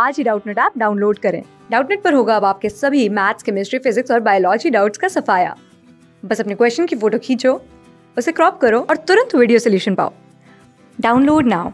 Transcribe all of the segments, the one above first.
आज ही Doubtnut app download करें डाउटनेट पर होगा अब आपके सभी मैथ्स केमिस्ट्री फिजिक्स और बायोलॉजी डाउट्स का सफाया बस अपने क्वेश्चन की फोटो खींचो उसे क्रॉप करो और तुरंत वीडियो सोल्यूशन पाओ डाउनलोड नाउ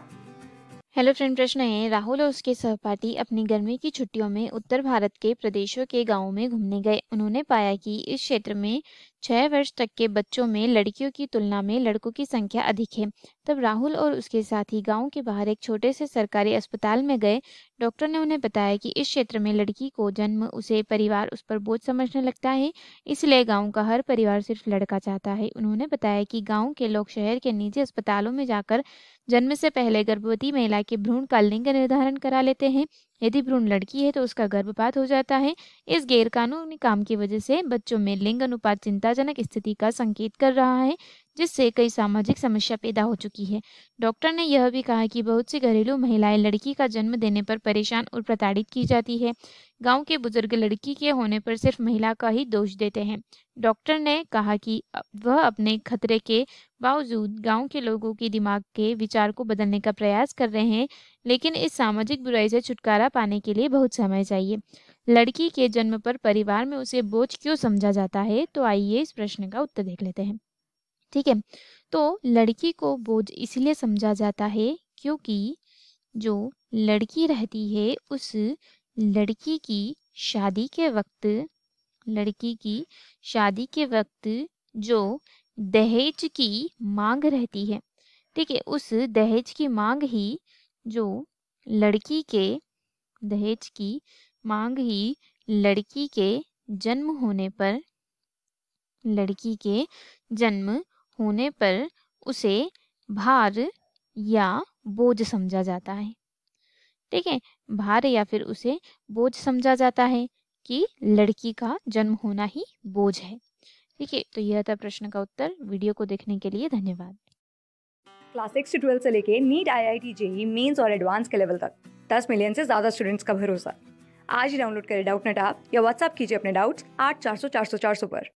हेलो फ्रेंड प्रश्न है राहुल और उसके सहपाठी अपनी गर्मी की छुट्टियों में उत्तर भारत के प्रदेशों के गांवों में घूमने गए उन्होंने पाया कि इस क्षेत्र में छह वर्ष तक के बच्चों में लड़कियों की तुलना में लड़कों की संख्या अधिक है तब राहुल और उसके साथी गांव के बाहर एक छोटे से सरकारी अस्पताल में गए डॉक्टर ने उन्हें बताया कि इस क्षेत्र में लड़की को जन्म उसे परिवार उस पर बोझ समझने लगता है इसलिए गाँव का हर परिवार सिर्फ लड़का चाहता है उन्होंने बताया कि गाँव के लोग शहर के निजी अस्पतालों में जाकर जन्म से पहले गर्भवती महिला के भ्रूण का लिंग निर्धारण करा लेते हैं यदि भ्रूण लड़की है तो उसका गर्भपात हो जाता है इस गैरकानूनी काम की वजह से बच्चों में लिंग अनुपात चिंताजनक स्थिति का संकेत कर रहा है जिससे कई सामाजिक समस्या पैदा हो चुकी है डॉक्टर ने यह भी कहा कि बहुत सी घरेलू महिलाएं लड़की का जन्म देने पर परेशान और प्रताड़ित की जाती है गांव के बुजुर्ग लड़की के होने पर सिर्फ महिला का ही दोष देते हैं डॉक्टर ने कहा कि वह अपने खतरे के बावजूद गांव के लोगों के दिमाग के विचार को बदलने का प्रयास कर रहे हैं लेकिन इस सामाजिक बुराई से छुटकारा पाने के लिए बहुत समय चाहिए लड़की के जन्म पर परिवार में उसे बोझ क्यों समझा जाता है तो आइए इस प्रश्न का उत्तर देख लेते हैं ठीक है तो लड़की को बोझ इसलिए समझा जाता है क्योंकि जो लड़की रहती है उस लड़की की शादी के वक्त लड़की की शादी के वक्त जो दहेज की मांग रहती है ठीक है उस दहेज की मांग ही जो लड़की के दहेज की मांग ही लड़की के जन्म होने पर लड़की के जन्म होने पर उसे भार या बोझ समझा जाता है ठीक है भार या फिर उसे बोझ समझा जाता है कि लड़की का जन्म होना ही बोझ है ठीक है तो यह था प्रश्न का उत्तर वीडियो को देखने के लिए धन्यवाद क्लास सिक्स से ट्वेल्थ से लेके NEET I I T JEE mains और एडवांस के लेवल तक दस मिलियन से ज़्यादा स्टूडेंट्स का भरोसा आज ही डाउनलोड करें डाउट नेट ऐप या व्हाट्सअप कीजिए अपने डाउट्स आठ चार सौ चार सौ चार सौ पर